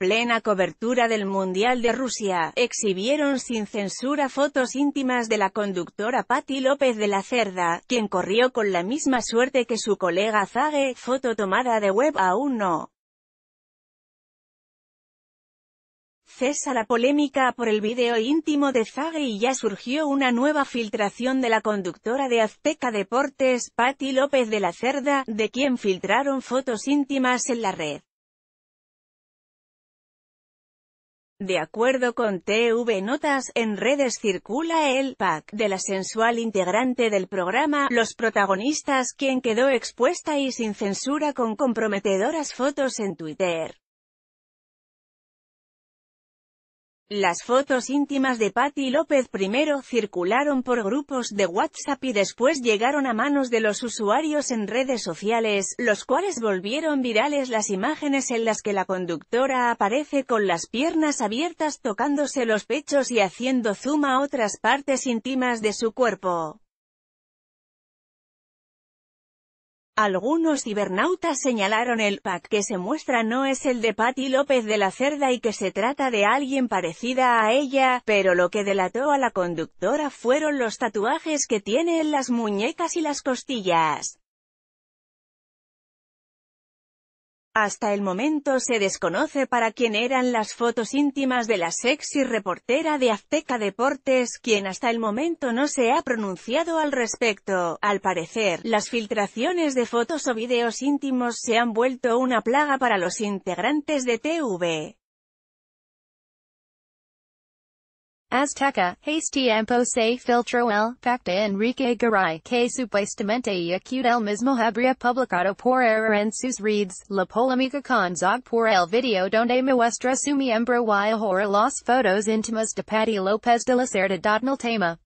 plena cobertura del Mundial de Rusia, exhibieron sin censura fotos íntimas de la conductora Patti López de la Cerda, quien corrió con la misma suerte que su colega Zague, foto tomada de web aún no. cesa la polémica por el video íntimo de Zague y ya surgió una nueva filtración de la conductora de Azteca Deportes, Patti López de la Cerda, de quien filtraron fotos íntimas en la red. De acuerdo con TV Notas, en redes circula el pack de la sensual integrante del programa, Los Protagonistas, quien quedó expuesta y sin censura con comprometedoras fotos en Twitter. Las fotos íntimas de Patti López primero circularon por grupos de WhatsApp y después llegaron a manos de los usuarios en redes sociales, los cuales volvieron virales las imágenes en las que la conductora aparece con las piernas abiertas tocándose los pechos y haciendo zoom a otras partes íntimas de su cuerpo. Algunos cibernautas señalaron el pack que se muestra no es el de Patti López de la Cerda y que se trata de alguien parecida a ella, pero lo que delató a la conductora fueron los tatuajes que tiene en las muñecas y las costillas. Hasta el momento se desconoce para quién eran las fotos íntimas de la sexy reportera de Azteca Deportes, quien hasta el momento no se ha pronunciado al respecto. Al parecer, las filtraciones de fotos o videos íntimos se han vuelto una plaga para los integrantes de TV. Azteca, Haste Tiempo Se Filtro El Pacta Enrique Garay Que Supuestamente Acute El Mismo Habría Publicado por Error en sus reads, La Polémica con Zog por El Video Donde Muestra Su Miembro y Ahora Las Fotos Intimas de Patty López de Lacerda Dot Tema